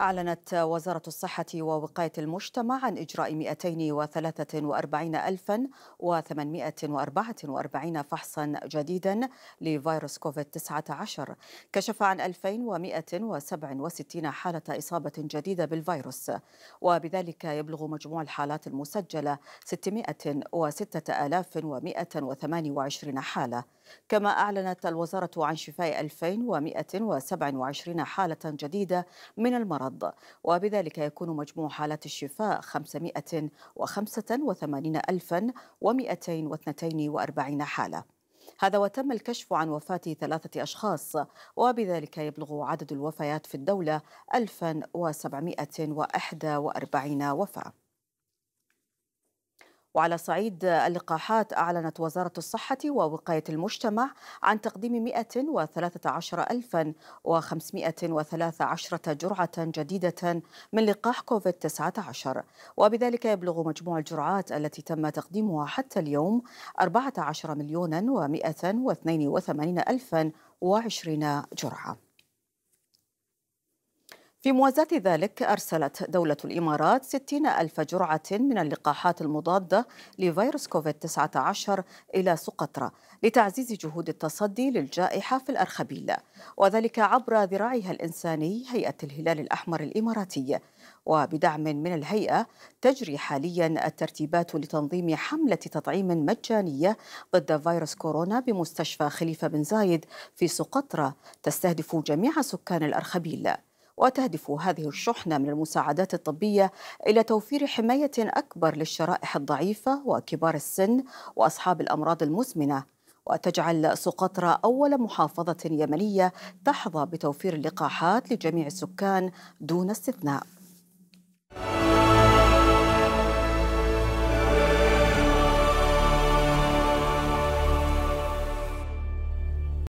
أعلنت وزارة الصحة ووقاية المجتمع عن إجراء 243844 فحصا جديدا لفيروس كوفيد-19 كشف عن 2167 حالة إصابة جديدة بالفيروس وبذلك يبلغ مجموع الحالات المسجلة 606128 حالة كما أعلنت الوزارة عن شفاء 2127 حالة جديدة من المرض المرض وبذلك يكون مجموع حالات الشفاء 585242 حالة هذا وتم الكشف عن وفاة ثلاثة أشخاص وبذلك يبلغ عدد الوفيات في الدولة 1741 وفاة وعلى صعيد اللقاحات أعلنت وزارة الصحة ووقاية المجتمع عن تقديم 113513 جرعة جديدة من لقاح كوفيد-19 وبذلك يبلغ مجموع الجرعات التي تم تقديمها حتى اليوم 14 مليون و182 ألفا وعشرين جرعة في موازاة ذلك أرسلت دولة الإمارات 60 ألف جرعة من اللقاحات المضادة لفيروس كوفيد-19 إلى سقطرى لتعزيز جهود التصدي للجائحة في الأرخبيل وذلك عبر ذراعها الإنساني هيئة الهلال الأحمر الإماراتي وبدعم من الهيئة تجري حاليا الترتيبات لتنظيم حملة تطعيم مجانية ضد فيروس كورونا بمستشفى خليفة بن زايد في سقطرى تستهدف جميع سكان الأرخبيل وتهدف هذه الشحنة من المساعدات الطبية إلى توفير حماية أكبر للشرائح الضعيفة وكبار السن وأصحاب الأمراض المزمنة وتجعل سقطرى أول محافظة يمنية تحظى بتوفير اللقاحات لجميع السكان دون استثناء